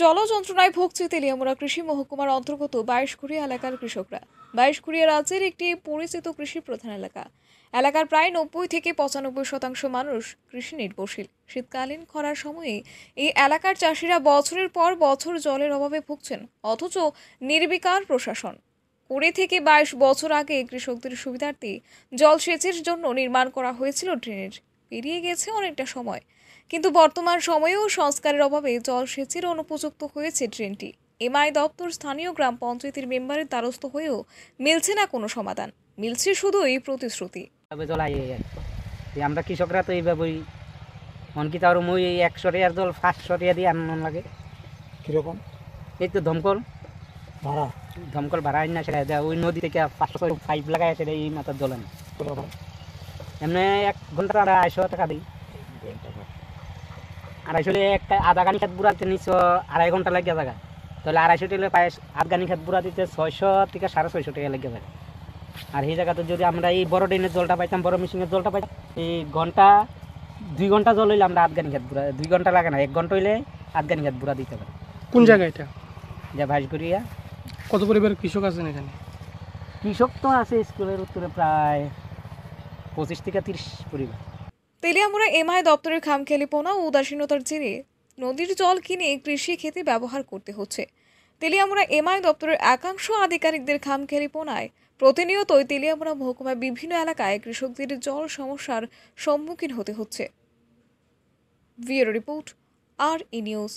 জলযন্ত্রণায় ভুগছে তেলিয়ামুড়া কৃষি মহকুমার অন্তর্গত বাইশকুড়ি এলাকার কৃষকরা বাইশকুড়িয়া রাজ্যের একটি পরিচিত কৃষি প্রধান এলাকা এলাকার প্রায় নব্বই থেকে পঁচানব্বই শতাংশ মানুষ কৃষি নির্ভরশীল শীতকালীন খরার সময়ে এই এলাকার চাষিরা বছরের পর বছর জলের অভাবে ভুগছেন অথচ নির্বিকার প্রশাসন কুড়ি থেকে বাইশ বছর আগে কৃষকদের সুবিধার্থে জলসেচের জন্য নির্মাণ করা হয়েছিল ড্রেনেজ পেরিয়ে গেছে অনেকটা সময় কিন্তু বর্তমান সময়েও সংস্কারের অভাবে জলসেচের অনুপযুক্ত হয়েছে ট্রেনটি এমআই দপ্তর স্থানীয় গ্রাম পঞ্চায়েতের মেম্বারের দ্বারস্থ হয়েও মিলছে না কোনো সমাধান মিলছে শুধু এই প্রতিশ্রুতি আমরা কৃষকরা তো এইভাবেই মনকি তার মই এই একশো টিয়ার জল ফার্স্ট টিয়া দিয়ে আনন্দ লাগে কীরকম এই তো দমকল ভাড়া দমকল ভাড়া না সেটা দেয় ওই নদী থেকে পাঁচশো পাইপ লাগাই সেটা এই মাথার জল এমনি এক ঘন্টা আড়াইশো টাকা দিই আড়াইশো আধা গানি খাত বুড়াতে নিচ্ছ আড়াই ঘন্টা লাগিয়া জায়গা তাহলে আড়াইশো টাকা পায়ে আধ গানি খাত বুড়া দিতে ছয়শো থেকে সাড়ে ছয়শো টাকা লাগিয়া জায়গা আর এই জায়গাতে যদি আমরা এই বড় ডেনের জলটা পাইতাম বড় মেশিনের জলটা পাইতাম এই ঘন্টা দুই ঘন্টা জল হইলে আমরা আধগানি খাত বুড়া দুই ঘন্টা লাগে না এক ঘন্টা হইলে আধগানি খাত বুড়া দিতে পারে কোন জায়গা এটা যা ভাইসগুড়িয়া কত পরিবার কৃষক আছেন এখানে কৃষক তো আছে স্কুলের উত্তরে প্রায় পঁচিশ থেকে তিরিশ পরিবার তেলিয়ামুড়া এমআই দপ্তরের পোনা ও উদাসীনতার জেরে নদীর জল কিনে কৃষি খেতে ব্যবহার করতে হচ্ছে তেলিয়ামুড়া এমআই দপ্তরের একাংশ আধিকারিকদের পোনায় প্রতিনিয়তই তেলিয়ামুড়া মহকুমায় বিভিন্ন এলাকায় কৃষকদের জল সমস্যার সম্মুখীন হতে হচ্ছে ভিউরো রিপোর্ট আর ই নিউজ